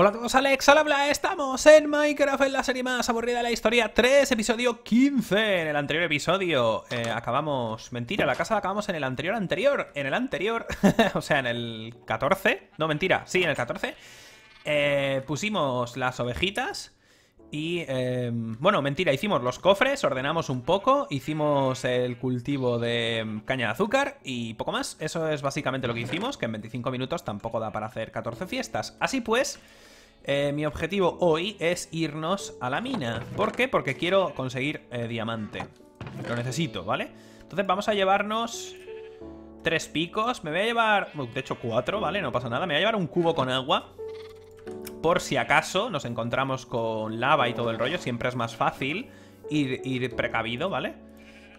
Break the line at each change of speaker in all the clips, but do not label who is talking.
Hola a todos, Alex hola, habla, estamos en Minecraft en la serie más aburrida de la historia 3, episodio 15, en el anterior episodio eh, acabamos, mentira, la casa la acabamos en el anterior anterior, en el anterior, o sea, en el 14, no mentira, sí, en el 14, eh, pusimos las ovejitas y em, bueno, mentira, hicimos los cofres, ordenamos un poco, hicimos el cultivo de em, caña de azúcar y poco más. Eso es básicamente lo que hicimos, que en 25 minutos tampoco da para hacer 14 fiestas. Así pues, eh, mi objetivo hoy es irnos a la mina. ¿Por qué? Porque quiero conseguir eh, diamante. Lo necesito, ¿vale? Entonces vamos a llevarnos tres picos. Me voy a llevar, uh, de hecho cuatro, ¿vale? No pasa nada. Me voy a llevar un cubo con agua por si acaso nos encontramos con lava y todo el rollo, siempre es más fácil ir, precavido, ¿vale?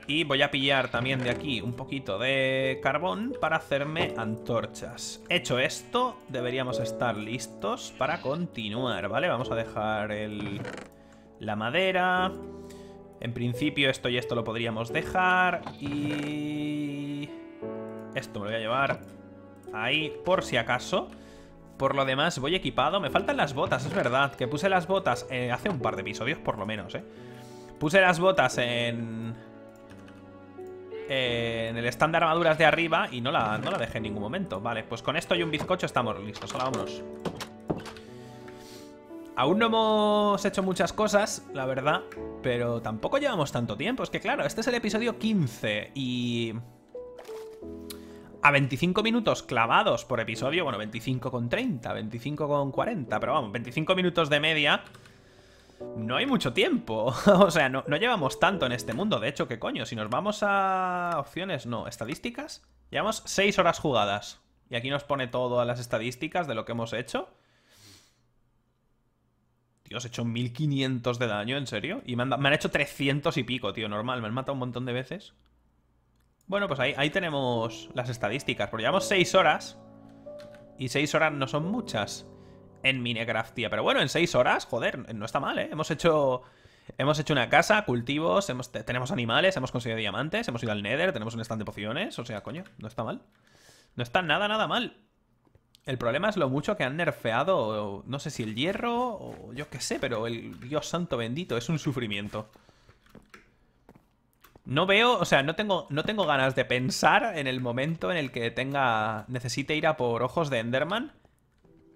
Y voy a pillar también de aquí un poquito de carbón para hacerme antorchas. Hecho esto, deberíamos estar listos para continuar, ¿vale? Vamos a dejar el, la madera. En principio esto y esto lo podríamos dejar. Y... Esto me lo voy a llevar ahí por si acaso. Por lo demás, voy equipado. Me faltan las botas, es verdad. Que puse las botas eh, hace un par de episodios, por lo menos, ¿eh? Puse las botas en... en el stand de armaduras de arriba y no la, dejé en ningún momento. Vale, pues con esto y un bizcocho estamos listos. Ahora vámonos. Aún no hemos hecho muchas cosas, la verdad, pero tampoco llevamos tanto tiempo. Es que claro, este es el episodio 15 y a 25 minutos clavados por episodio, bueno, 25 con 30, 25 con 40, pero vamos, 25 minutos de media, no hay mucho tiempo. o sea, no, no, llevamos tanto en este mundo. De hecho, ¿qué coño? Si nos vamos a opciones, no, estadísticas, llevamos 6 horas jugadas. Y aquí nos pone todas las estadísticas de lo que hemos hecho. Dios, he hecho 1500 de daño, ¿en serio? Y me han, me han hecho 300 y pico, tío, normal. Me han matado un montón de veces. Bueno, pues ahí, tenemos las estadísticas. Porque llevamos 6 horas. Y seis horas no son muchas en Minecraft, Pero bueno, en seis horas, joder, no está mal, ¿eh? Hemos hecho... Hemos hecho una casa, cultivos, tenemos animales, hemos conseguido diamantes, hemos ido al Nether, tenemos un stand de pociones, o sea, coño, no está mal. No está nada, nada mal. El problema es lo mucho que han nerfeado, no sé si el hierro o yo qué sé, pero el Dios santo bendito, es un sufrimiento. No veo, o sea, no tengo, no tengo ganas de pensar en el momento en el que tenga. Necesite ir a por ojos de Enderman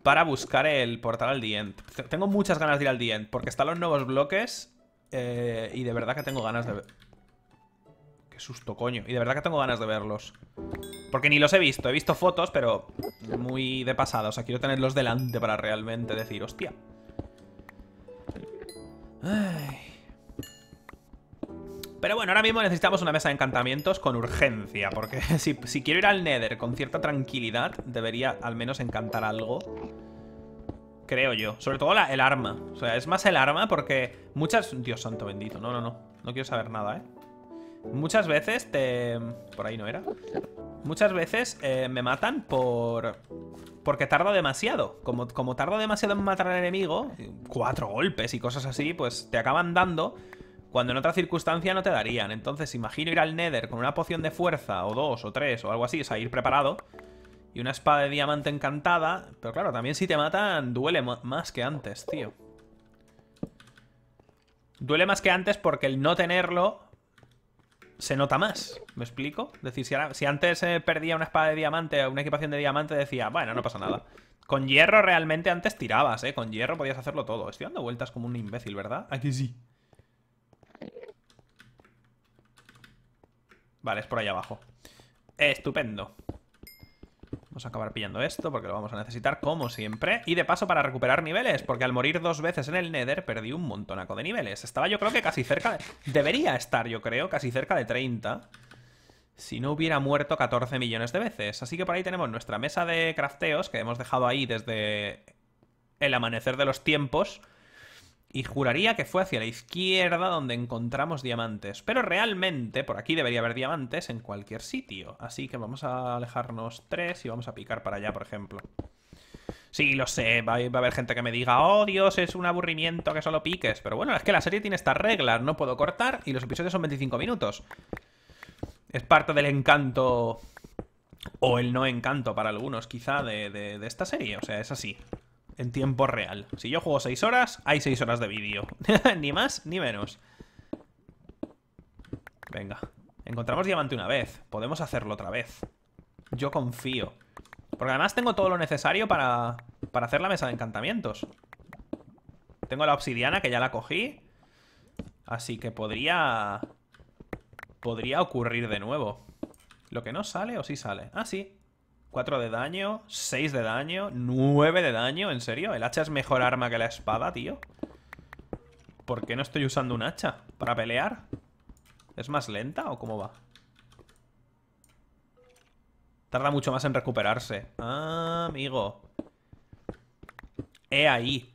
para buscar el portal al End. Tengo muchas ganas de ir al End porque están los nuevos bloques. Eh, y de verdad que tengo ganas de. Qué susto, coño. Y de verdad que tengo ganas de verlos. Porque ni los he visto. He visto fotos, pero muy de pasada. O sea, quiero tenerlos delante para realmente decir, hostia. Ay. Pero bueno, ahora mismo necesitamos una mesa de encantamientos con urgencia, porque si, quiero ir al Nether con cierta tranquilidad, debería al menos encantar algo. Creo yo. Sobre todo la, el arma. O sea, es más el arma porque muchas... Dios santo bendito. No, no, no. No quiero saber nada, ¿eh? Muchas veces te... Por ahí no era. Muchas veces eh, me matan por... Porque tarda demasiado. Como, como tarda demasiado en matar al enemigo, cuatro golpes y cosas así, pues te acaban dando cuando en otra circunstancia no te darían. Entonces, imagino ir al Nether con una poción de fuerza, o dos, o tres, o algo así, o sea, ir preparado. Y una espada de diamante encantada. Pero claro, también si te matan, duele más que antes, tío. Duele más que antes porque el no tenerlo se nota más. ¿Me explico? Es decir, si, antes eh, perdía una espada de diamante o una equipación de diamante, decía, bueno, no pasa nada. Con hierro realmente antes tirabas, ¿eh? Con hierro podías hacerlo todo. Estoy dando vueltas como un imbécil, ¿verdad? Aquí sí. Vale, es por ahí abajo. Estupendo. Vamos a acabar pillando esto porque lo vamos a necesitar como siempre. Y de paso para recuperar niveles, porque al morir dos veces en el Nether perdí un montonaco de niveles. Estaba yo creo que casi cerca de... Debería estar yo creo casi cerca de 30. Si no hubiera muerto 14 millones de veces. Así que por ahí tenemos nuestra mesa de crafteos que hemos dejado ahí desde el amanecer de los tiempos y juraría que fue hacia la izquierda donde encontramos diamantes. Pero realmente por aquí debería haber diamantes en cualquier sitio. Así que vamos a alejarnos tres y vamos a picar para allá, por ejemplo. Sí, lo sé, va a haber gente que me diga, oh Dios, es un aburrimiento que solo piques. Pero bueno, es que la serie tiene estas reglas, no puedo cortar y los episodios son 25 minutos. Es parte del encanto o el no encanto para algunos quizá de, esta serie, o sea, es así en tiempo real. Si yo juego 6 horas, hay 6 horas de vídeo. ni más ni menos. Venga. Encontramos diamante una vez. Podemos hacerlo otra vez. Yo confío. Porque además tengo todo lo necesario para, para hacer la mesa de encantamientos. Tengo la obsidiana, que ya la cogí. Así que podría... Podría ocurrir de nuevo. Lo que no sale o sí sale. Ah, sí. 4 de daño, 6 de daño, 9 de daño, ¿en serio? ¿El hacha es mejor arma que la espada, tío? ¿Por qué no estoy usando un hacha? ¿Para pelear? ¿Es más lenta o cómo va? Tarda mucho más en recuperarse Ah, amigo He ahí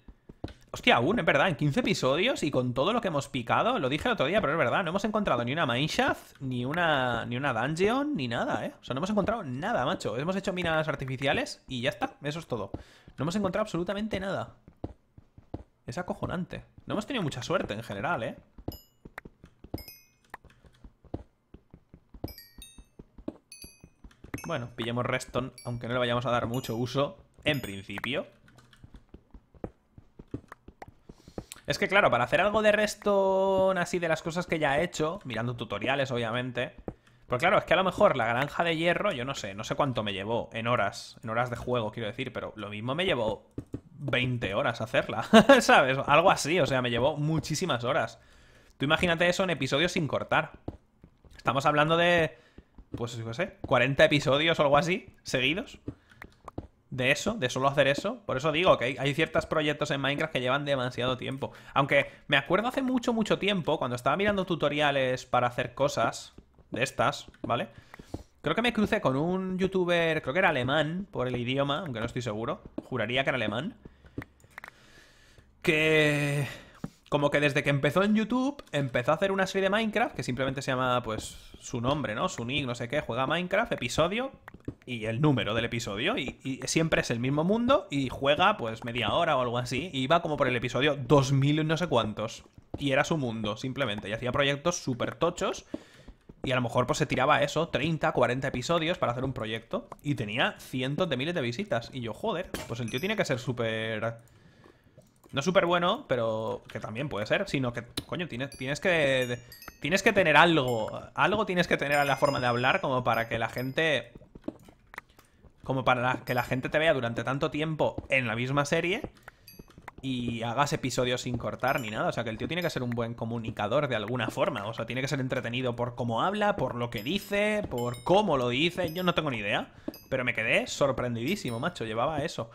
Hostia, aún, es verdad, en 15 episodios y con todo lo que hemos picado, lo dije el otro día, pero es verdad, no hemos encontrado ni una mineshaft, ni una, ni una dungeon, ni nada, ¿eh? O sea, no hemos encontrado nada, macho. Hemos hecho minas artificiales y ya está, eso es todo. No hemos encontrado absolutamente nada. Es acojonante. No hemos tenido mucha suerte en general, ¿eh? Bueno, pillemos Reston, aunque no le vayamos a dar mucho uso, en principio. Es que claro, para hacer algo de resto así de las cosas que ya he hecho, mirando tutoriales obviamente, pues claro, es que a lo mejor la granja de hierro, yo no sé, no sé cuánto me llevó en horas, en horas de juego quiero decir, pero lo mismo me llevó 20 horas hacerla, ¿sabes? Algo así, o sea, me llevó muchísimas horas. Tú imagínate eso en episodios sin cortar. Estamos hablando de, pues no sé, 40 episodios o algo así, seguidos de eso, de solo hacer eso. Por eso digo que hay, ciertos proyectos en Minecraft que llevan demasiado tiempo. Aunque me acuerdo hace mucho, mucho tiempo, cuando estaba mirando tutoriales para hacer cosas de estas, ¿vale? Creo que me crucé con un youtuber, creo que era alemán, por el idioma, aunque no estoy seguro. Juraría que era alemán. Que... Como que desde que empezó en YouTube, empezó a hacer una serie de Minecraft que simplemente se llama, pues, su nombre, ¿no? Su nick, no sé qué, juega Minecraft, episodio, y el número del episodio. Y, siempre es el mismo mundo y juega pues media hora o algo así. Y va como por el episodio 2000 no sé cuántos. Y era su mundo, simplemente. Y hacía proyectos súper tochos. Y a lo mejor pues se tiraba eso, 30, 40 episodios para hacer un proyecto. Y tenía cientos de miles de visitas. Y yo, joder, pues el tío tiene que ser súper... No súper bueno, pero que también puede ser, sino que, coño, tienes, tienes que... Tienes que tener algo. Algo tienes que tener a la forma de hablar como para que la gente como para que la gente te vea durante tanto tiempo en la misma serie y hagas episodios sin cortar ni nada. O sea, que el tío tiene que ser un buen comunicador de alguna forma. O sea, tiene que ser entretenido por cómo habla, por lo que dice, por cómo lo dice. Yo no tengo ni idea, pero me quedé sorprendidísimo, macho. Llevaba eso.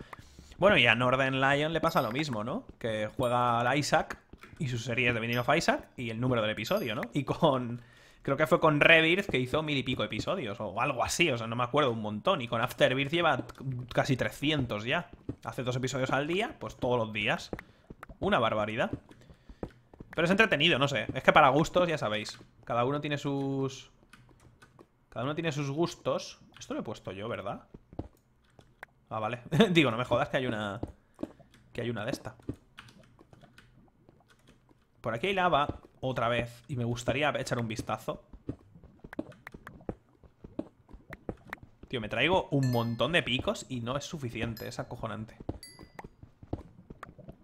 Bueno, y a Northern Lion le pasa lo mismo, ¿no? Que juega al Isaac y su serie de Binding of Isaac y el número del episodio, ¿no? Y con creo que fue con Rebirth que hizo mil y pico episodios o algo así, o sea, no me acuerdo un montón. Y con Afterbirth lleva casi 300 ya. Hace dos episodios al día, pues todos los días. Una barbaridad. Pero es entretenido, no sé. Es que para gustos, ya sabéis. Cada uno tiene sus... Cada uno tiene sus gustos. Esto lo he puesto yo, ¿verdad? Ah, vale. Digo, no me jodas que hay una... Que hay una de esta. Por aquí hay lava otra vez y me gustaría echar un vistazo. Tío, me traigo un montón de picos y no es suficiente, es acojonante.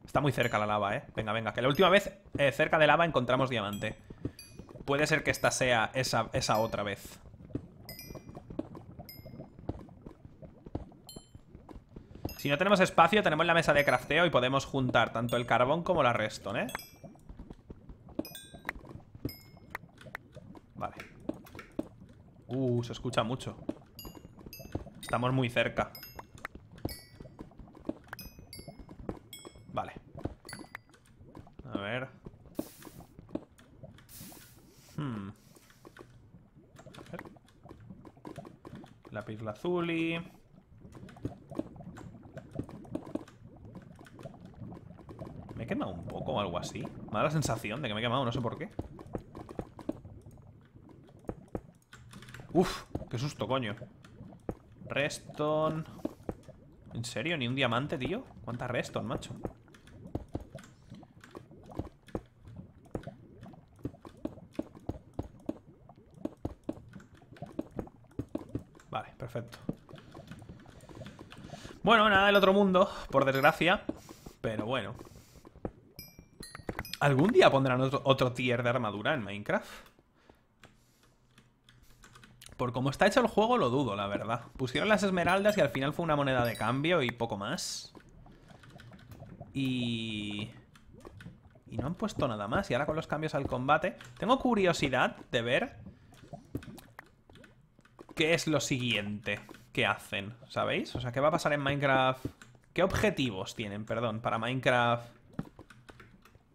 Está muy cerca la lava, ¿eh? Venga, venga, que la última vez eh, cerca de lava encontramos diamante. Puede ser que esta sea esa, esa otra vez. Si no tenemos espacio, tenemos la mesa de crafteo y podemos juntar tanto el carbón como la redstone, ¿eh? se escucha mucho. Estamos muy cerca. Vale. A ver. Hmm. A ver. Lápiz lazuli. Me he quemado un poco o algo así. Me da la sensación de que me he quemado, no sé por qué. Uf, qué susto, coño Reston ¿En serio? ¿Ni un diamante, tío? ¿Cuántas Reston, macho? Vale, perfecto Bueno, nada el otro mundo Por desgracia Pero bueno ¿Algún día pondrán otro tier de armadura en Minecraft? Por cómo está hecho el juego, lo dudo, la verdad. Pusieron las esmeraldas y al final fue una moneda de cambio y poco más. Y... Y no han puesto nada más. Y ahora con los cambios al combate... Tengo curiosidad de ver... ¿Qué es lo siguiente que hacen? ¿Sabéis? O sea, ¿qué va a pasar en Minecraft? ¿Qué objetivos tienen, perdón, para Minecraft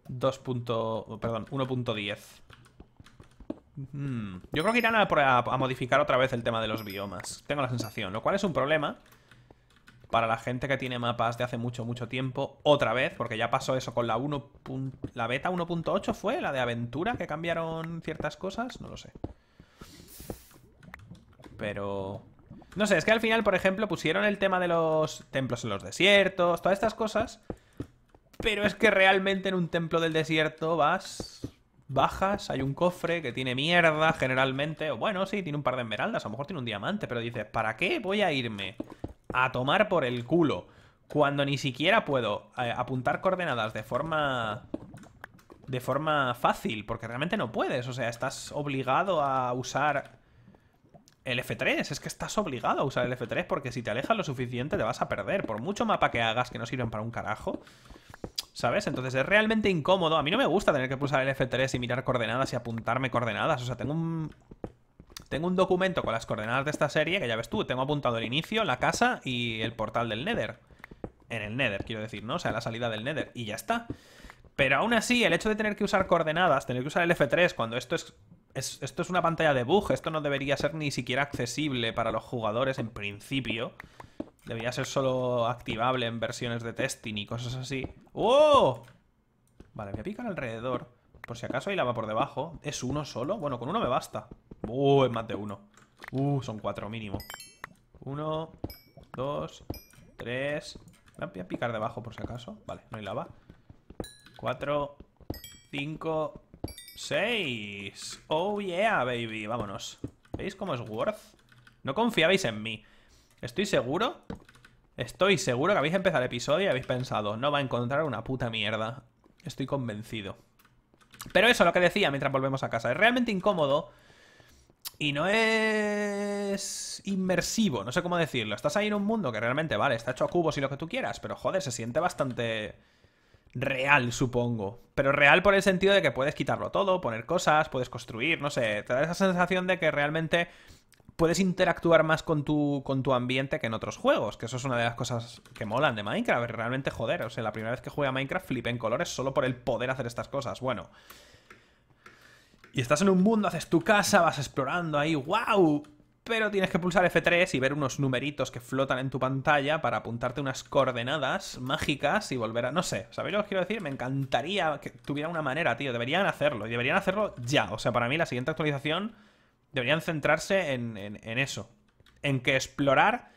2. Perdón, 1.10? Mm. Yo creo que irán a, modificar otra vez el tema de los biomas. Tengo la sensación. Lo cual es un problema para la gente que tiene mapas de hace mucho, mucho tiempo. Otra vez, porque ya pasó eso con la 1. ¿La beta 1.8 fue? ¿La de aventura? ¿Que cambiaron ciertas cosas? No lo sé. Pero... No sé, es que al final, por ejemplo, pusieron el tema de los templos en los desiertos, todas estas cosas. Pero es que realmente en un templo del desierto vas bajas, hay un cofre que tiene mierda generalmente, bueno, sí, tiene un par de esmeraldas, a lo mejor tiene un diamante, pero dices, ¿para qué voy a irme a tomar por el culo cuando ni siquiera puedo eh, apuntar coordenadas de forma de forma fácil, porque realmente no puedes, o sea, estás obligado a usar el F3, es que estás obligado a usar el F3 porque si te alejas lo suficiente te vas a perder, por mucho mapa que hagas que no sirven para un carajo. ¿sabes? Entonces es realmente incómodo. A mí no me gusta tener que pulsar el F3 y mirar coordenadas y apuntarme coordenadas. O sea, tengo un... Tengo un documento con las coordenadas de esta serie, que ya ves tú, tengo apuntado el inicio, la casa y el portal del Nether. En el Nether, quiero decir, ¿no? O sea, la salida del Nether. Y ya está. Pero aún así, el hecho de tener que usar coordenadas, tener que usar el F3 cuando esto es esto es una pantalla de bug, esto no debería ser ni siquiera accesible para los jugadores en principio. Debería ser solo activable en versiones de testing y cosas así. ¡Oh! Vale, voy a picar alrededor. Por si acaso hay lava por debajo. ¿Es uno solo? Bueno, con uno me basta. Uh, es más de uno. Uh, son cuatro mínimo. Uno, dos, tres. Voy a picar debajo por si acaso. Vale, no hay lava. Cuatro, cinco, seis. Oh yeah, baby. Vámonos. ¿Veis cómo es Worth? No confiabais en mí. Estoy seguro Estoy seguro que habéis empezado el episodio y habéis pensado No va a encontrar una puta mierda Estoy convencido Pero eso, lo que decía mientras volvemos a casa Es realmente incómodo y no es inmersivo, no sé cómo decirlo. Estás ahí en un mundo que realmente, vale, está hecho a cubos y lo que tú quieras, pero joder, se siente bastante real, supongo. Pero real por el sentido de que puedes quitarlo todo, poner cosas, puedes construir, no sé. Te da esa sensación de que realmente puedes interactuar más con tu, con tu ambiente que en otros juegos, que eso es una de las cosas que molan de Minecraft. Realmente, joder, o sea, la primera vez que juega Minecraft flipé en colores solo por el poder hacer estas cosas. Bueno. Y estás en un mundo, haces tu casa, vas explorando ahí, wow. Pero tienes que pulsar F3 y ver unos numeritos que flotan en tu pantalla para apuntarte unas coordenadas mágicas y volver a... No sé, ¿sabéis lo que os quiero decir? Me encantaría que tuviera una manera, tío. Deberían hacerlo, y deberían hacerlo ya. O sea, para mí la siguiente actualización deberían centrarse en, eso. En que explorar,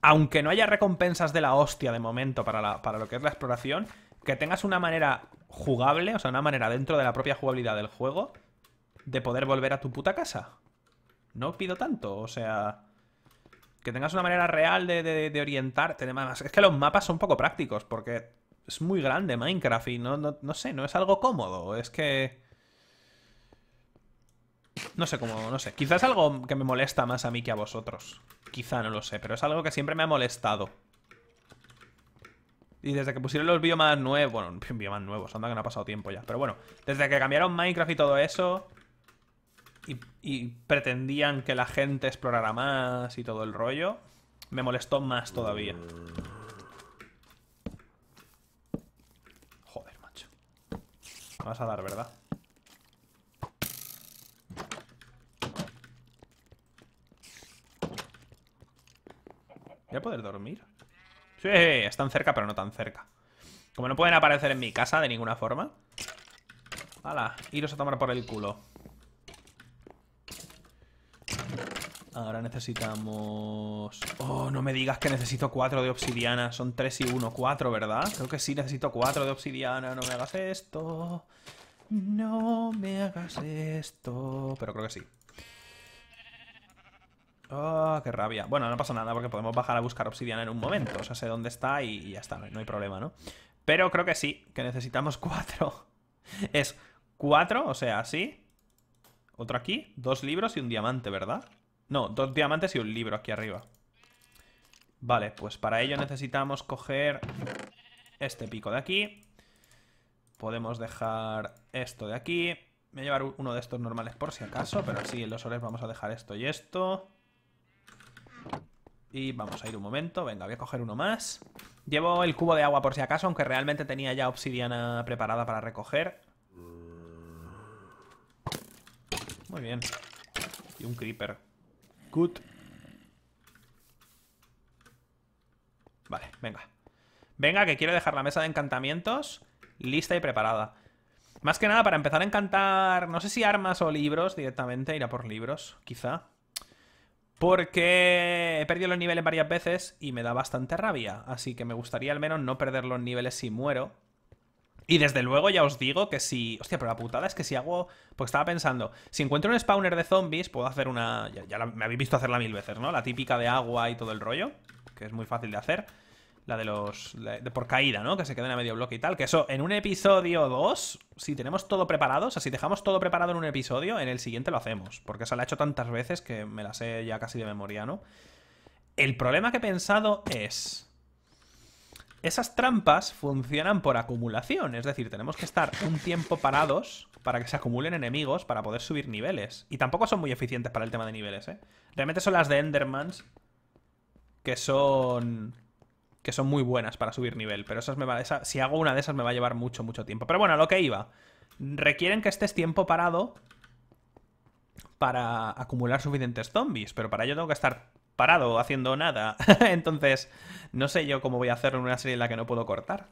aunque no haya recompensas de la hostia de momento para, lo que es la exploración, que tengas una manera jugable, o sea, una manera dentro de la propia jugabilidad del juego, de poder volver a tu puta casa. No pido tanto, o sea... Que tengas una manera real de, orientarte. es que los mapas son poco prácticos, porque es muy grande Minecraft y no sé, no es algo cómodo. Es que... No sé cómo, no sé. Quizás algo que me molesta más a mí que a vosotros. Quizá, no lo sé, pero es algo que siempre me ha molestado. Y desde que pusieron los biomas nuevos, bueno, biomas nuevos, anda que no ha pasado tiempo ya. Pero bueno, desde que cambiaron Minecraft y todo eso, y, y pretendían que la gente explorara más y todo el rollo, me molestó más todavía. Joder, macho. Me vas a dar, ¿verdad? poder dormir? Sí, están cerca, pero no tan cerca. Como no pueden aparecer en mi casa de ninguna forma. ¡Hala! Iros a tomar por el culo. Ahora necesitamos... Oh, no me digas que necesito cuatro de obsidiana. Son tres y uno. Cuatro, ¿verdad? Creo que sí, necesito cuatro de obsidiana. No me hagas esto. No me hagas esto. Pero creo que sí. Oh, qué rabia. Bueno, no pasa nada porque podemos bajar a buscar obsidiana en un momento. O sea, sé dónde está y, ya está, no hay problema, ¿no? Pero creo que sí, que necesitamos cuatro. es cuatro, o sea, sí. Otro aquí, dos libros y un diamante, ¿verdad? No, dos diamantes y un libro aquí arriba. Vale, pues para ello necesitamos coger este pico de aquí. Podemos dejar esto de aquí. Me voy a llevar uno de estos normales por si acaso, pero sí, en los ores vamos a dejar esto y esto. Y vamos a ir un momento. Venga, voy a coger uno más. Llevo el cubo de agua por si acaso, aunque realmente tenía ya obsidiana preparada para recoger. Muy bien. Y un creeper. Good. Vale, venga. Venga, que quiero dejar la mesa de encantamientos lista y preparada. Más que nada para empezar a encantar, no sé si armas o libros directamente, a por libros, quizá. Porque he perdido los niveles varias veces y me da bastante rabia. Así que me gustaría al menos no perder los niveles si muero. Y desde luego ya os digo que si... Hostia, pero la putada es que si hago... Porque estaba pensando, si encuentro un spawner de zombies, puedo hacer una... Ya, me habéis visto hacerla mil veces, ¿no? La típica de agua y todo el rollo, que es muy fácil de hacer. La de los... por caída, ¿no? Que se queden a medio bloque y tal. Que eso, en un episodio 2, si tenemos todo preparado, o sea, si dejamos todo preparado en un episodio, en el siguiente lo hacemos. Porque esa se la he hecho tantas veces que me la sé ya casi de memoria, ¿no? El problema que he pensado es... Esas trampas funcionan por acumulación, es decir, tenemos que estar un tiempo parados para que se acumulen enemigos para poder subir niveles. Y tampoco son muy eficientes para el tema de niveles, ¿eh? Realmente son las de Endermans que son que son muy buenas para subir nivel, pero esas me va, si hago una de esas me va a llevar mucho, mucho tiempo. Pero bueno, lo que iba. Requieren que estés tiempo parado para acumular suficientes zombies, pero para ello tengo que estar parado haciendo nada. Entonces, no sé yo cómo voy a hacerlo en una serie en la que no puedo cortar.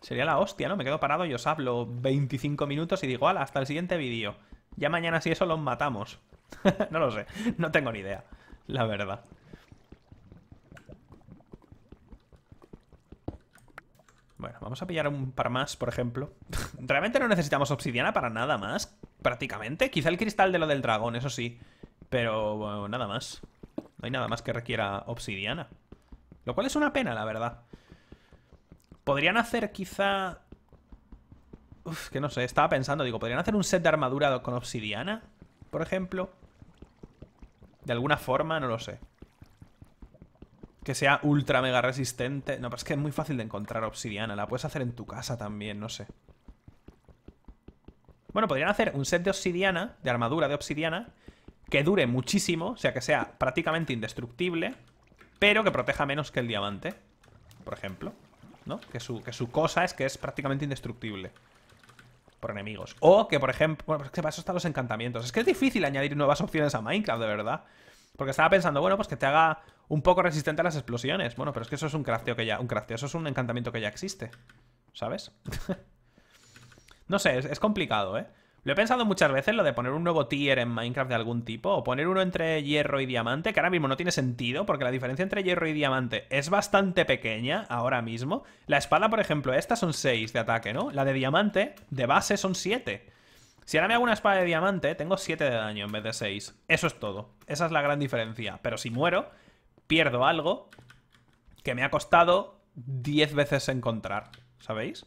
Sería la hostia, ¿no? Me quedo parado y os hablo 25 minutos y digo, ala, hasta el siguiente vídeo. Ya mañana si eso los matamos. no lo sé, no tengo ni idea, la verdad. Bueno, vamos a pillar un par más, por ejemplo. Realmente no necesitamos obsidiana para nada más, prácticamente. Quizá el cristal de lo del dragón, eso sí. Pero bueno, nada más. No hay nada más que requiera obsidiana. Lo cual es una pena, la verdad. Podrían hacer quizá... Uf, que no sé, estaba pensando, digo, ¿podrían hacer un set de armadura con obsidiana? Por ejemplo. De alguna forma, no lo sé que sea ultra mega resistente. No, pero es que es muy fácil de encontrar obsidiana. La puedes hacer en tu casa también, no sé. Bueno, podrían hacer un set de obsidiana, de armadura de obsidiana, que dure muchísimo, o sea, que sea prácticamente indestructible, pero que proteja menos que el diamante, por ejemplo. ¿No? Que su, cosa es que es prácticamente indestructible por enemigos. O que, por ejemplo, bueno, pues que eso están los encantamientos. Es que es difícil añadir nuevas opciones a Minecraft, de verdad. Porque estaba pensando, bueno, pues que te haga un poco resistente a las explosiones. Bueno, pero es que eso es un crafteo que ya... Un crafteo, eso es un encantamiento que ya existe. ¿Sabes? no sé, es, complicado, ¿eh? Lo he pensado muchas veces, lo de poner un nuevo tier en Minecraft de algún tipo, o poner uno entre hierro y diamante, que ahora mismo no tiene sentido, porque la diferencia entre hierro y diamante es bastante pequeña ahora mismo. La espada, por ejemplo, esta son 6 de ataque, ¿no? La de diamante, de base, son 7. Si ahora me hago una espada de diamante, tengo 7 de daño en vez de 6. Eso es todo. Esa es la gran diferencia. Pero si muero, pierdo algo que me ha costado 10 veces encontrar. ¿Sabéis?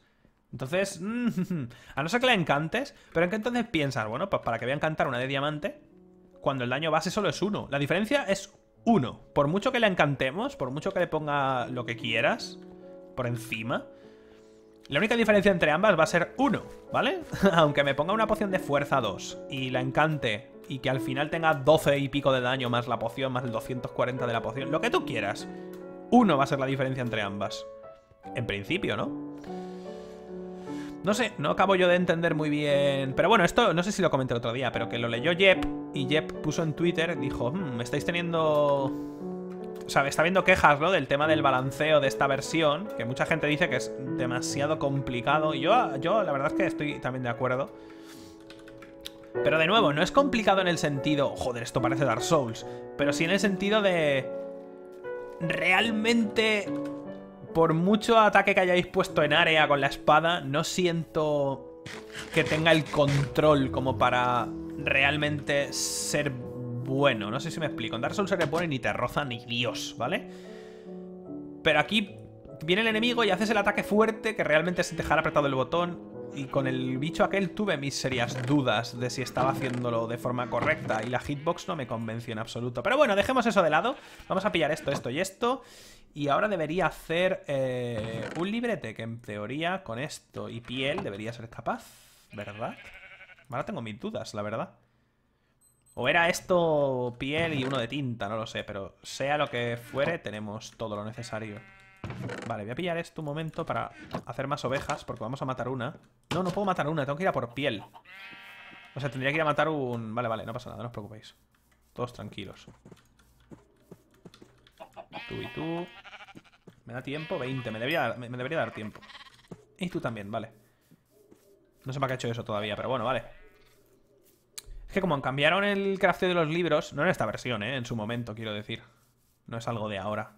Entonces, mm, a no ser que le encantes, pero en qué entonces piensas, bueno, pues para que voy a encantar una de diamante, cuando el daño base solo es 1. La diferencia es 1. Por mucho que le encantemos, por mucho que le ponga lo que quieras por encima, la única diferencia entre ambas va a ser uno, ¿vale? Aunque me ponga una poción de fuerza 2 y la encante y que al final tenga 12 y pico de daño más la poción, más el 240 de la poción, lo que tú quieras. Uno va a ser la diferencia entre ambas. En principio, ¿no? No sé, no acabo yo de entender muy bien... Pero bueno, esto no sé si lo comenté el otro día, pero que lo leyó Jep y Jep puso en Twitter, dijo, hmm, "Me estáis teniendo o sea, está viendo quejas, ¿no? Del tema del balanceo de esta versión, que mucha gente dice que es demasiado complicado. yo, yo la verdad es que estoy también de acuerdo. Pero de nuevo, no es complicado en el sentido, joder, esto parece Dark Souls, pero sí en el sentido de realmente por mucho ataque que hayáis puesto en área con la espada, no siento que tenga el control como para realmente ser bueno. No sé si me explico. En Dark Souls se repone ni te roza ni Dios, ¿vale? Pero aquí viene el enemigo y haces el ataque fuerte que realmente es dejar apretado el botón. Y con el bicho aquel tuve mis serias dudas de si estaba haciéndolo de forma correcta y la hitbox no me convenció en absoluto. Pero bueno, dejemos eso de lado. Vamos a pillar esto, esto y esto. Y ahora debería hacer eh, un librete que en teoría con esto y piel debería ser capaz, ¿verdad? Ahora tengo mis dudas, la verdad. O era esto piel y uno de tinta, no lo sé, pero sea lo que fuere, tenemos todo lo necesario. Vale, voy a pillar esto un momento para hacer más ovejas, porque vamos a matar una. No, no puedo matar una, tengo que ir a por piel. O sea, tendría que ir a matar un... Vale, vale, no pasa nada, no os preocupéis. Todos tranquilos. Tú y tú. ¿Me da tiempo? 20, me debería, me, dar tiempo. Y tú también, vale. No sé para qué ha hecho eso todavía, pero bueno, vale que como cambiaron el crafteo de los libros, no en esta versión, ¿eh? en su momento, quiero decir. No es algo de ahora.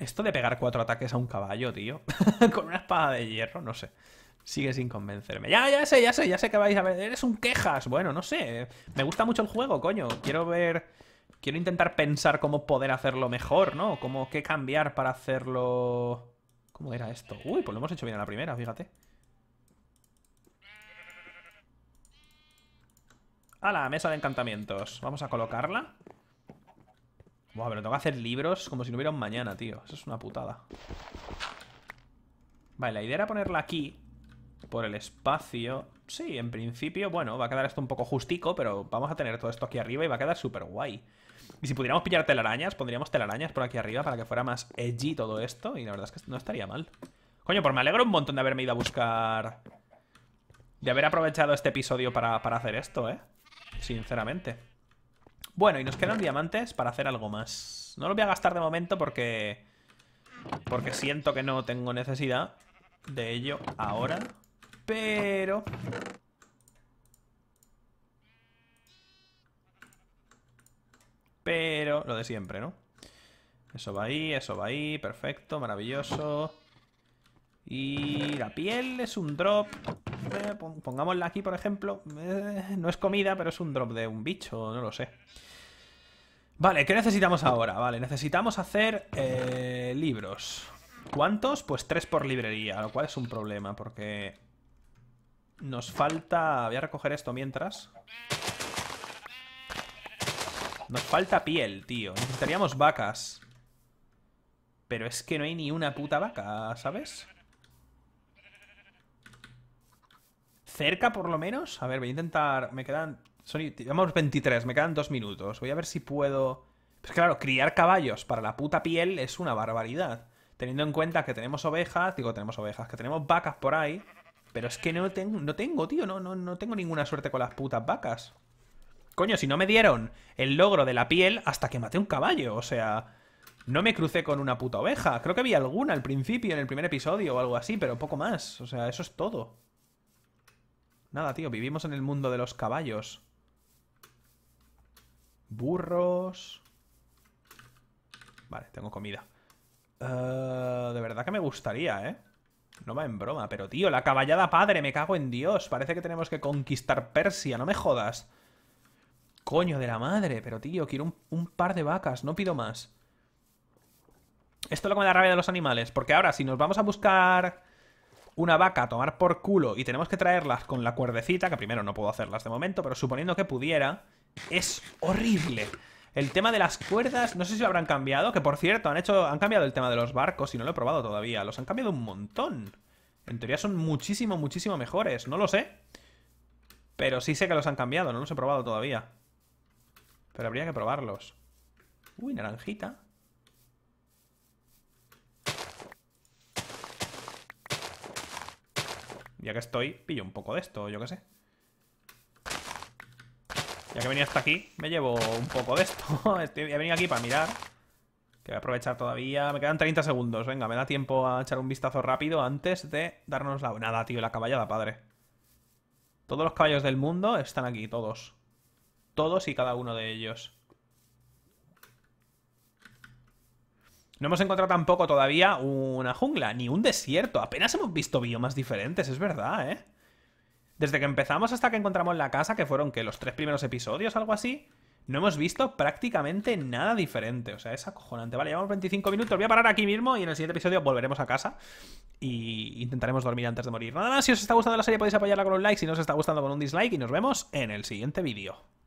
Esto de pegar cuatro ataques a un caballo, tío. Con una espada de hierro, no sé. Sigue sin convencerme. Ya, ya sé, ya sé, ya sé que vais a ver. Eres un quejas. Bueno, no sé. Me gusta mucho el juego, coño. Quiero ver... Quiero intentar pensar cómo poder hacerlo mejor, ¿no? Cómo qué cambiar para hacerlo ¿Cómo era esto? Uy, pues lo hemos hecho bien a la primera, fíjate. A la mesa de encantamientos. Vamos a colocarla. Buah, pero tengo que hacer libros como si no hubiera un mañana, tío. Eso es una putada. Vale, la idea era ponerla aquí. Por el espacio. Sí, en principio, bueno, va a quedar esto un poco justico, pero vamos a tener todo esto aquí arriba y va a quedar súper guay. Y si pudiéramos pillar telarañas, pondríamos telarañas por aquí arriba para que fuera más edgy todo esto. Y la verdad es que no estaría mal. Coño, pues me alegro un montón de haberme ido a buscar... De haber aprovechado este episodio para, para hacer esto, ¿eh? Sinceramente. Bueno, y nos quedan diamantes para hacer algo más. No los voy a gastar de momento porque... Porque siento que no tengo necesidad de ello ahora. Pero... Pero lo de siempre, ¿no? Eso va ahí, eso va ahí, perfecto, maravilloso. Y la piel es un drop. Eh, pongámosla aquí, por ejemplo. Eh, no es comida, pero es un drop de un bicho, no lo sé. Vale, ¿qué necesitamos ahora? Vale, necesitamos hacer eh, libros. ¿Cuántos? Pues tres por librería, lo cual es un problema, porque nos falta... Voy a recoger esto mientras. Nos falta piel, tío. Necesitaríamos vacas. Pero es que no hay ni una puta vaca, ¿sabes? Cerca, por lo menos. A ver, voy a intentar... Me quedan... Son... 23. Me quedan dos minutos. Voy a ver si puedo... Pues claro, criar caballos para la puta piel es una barbaridad. Teniendo en cuenta que tenemos ovejas... Digo, tenemos ovejas. Que tenemos vacas por ahí. Pero es que no, tengo, no tengo, tío. No, no, no tengo ninguna suerte con las putas vacas. Coño, si no me dieron el logro de la piel hasta que maté un caballo, o sea... No me crucé con una puta oveja. Creo que vi alguna al principio, en el primer episodio o algo así, pero poco más. O sea, eso es todo. Nada, tío, vivimos en el mundo de los caballos. Burros... Vale, tengo comida. Eh, de verdad que me gustaría, ¿eh? No va en broma, pero tío, la caballada padre, me cago en Dios. Parece que tenemos que conquistar Persia, no me jodas. Coño de la madre, pero tío, quiero un, par de vacas, no pido más. Esto es lo que me da rabia de los animales, porque ahora si nos vamos a buscar una vaca a tomar por culo y tenemos que traerlas con la cuerdecita, que primero no puedo hacerlas de momento, pero suponiendo que pudiera, es horrible. El tema de las cuerdas, no sé si lo habrán cambiado, que por cierto, han hecho han cambiado el tema de los barcos y no lo he probado todavía. Los han cambiado un montón. En teoría son muchísimo, muchísimo mejores, no lo sé. Pero sí sé que los han cambiado, no los he probado todavía. Pero habría que probarlos. Uy, naranjita. Ya que estoy, pillo un poco de esto, yo qué sé. Ya que venía hasta aquí, me llevo un poco de esto. he venido aquí para mirar. Que voy a aprovechar todavía. Me quedan 30 segundos. Venga, me da tiempo a echar un vistazo rápido antes de darnos la... Nada, tío, la caballada, padre. Todos los caballos del mundo están aquí, todos todos y cada uno de ellos. No hemos encontrado tampoco todavía una jungla, ni un desierto. Apenas hemos visto biomas diferentes, es verdad, ¿eh? Desde que empezamos hasta que encontramos la casa, que fueron, que Los tres primeros episodios, algo así, no hemos visto prácticamente nada diferente. O sea, es acojonante. Vale, llevamos 25 minutos. Voy a parar aquí mismo y en el siguiente episodio volveremos a casa y intentaremos dormir antes de morir. Nada más, si os está gustando la serie podéis apoyarla con un like, si no os está gustando con un dislike y nos vemos en el siguiente vídeo.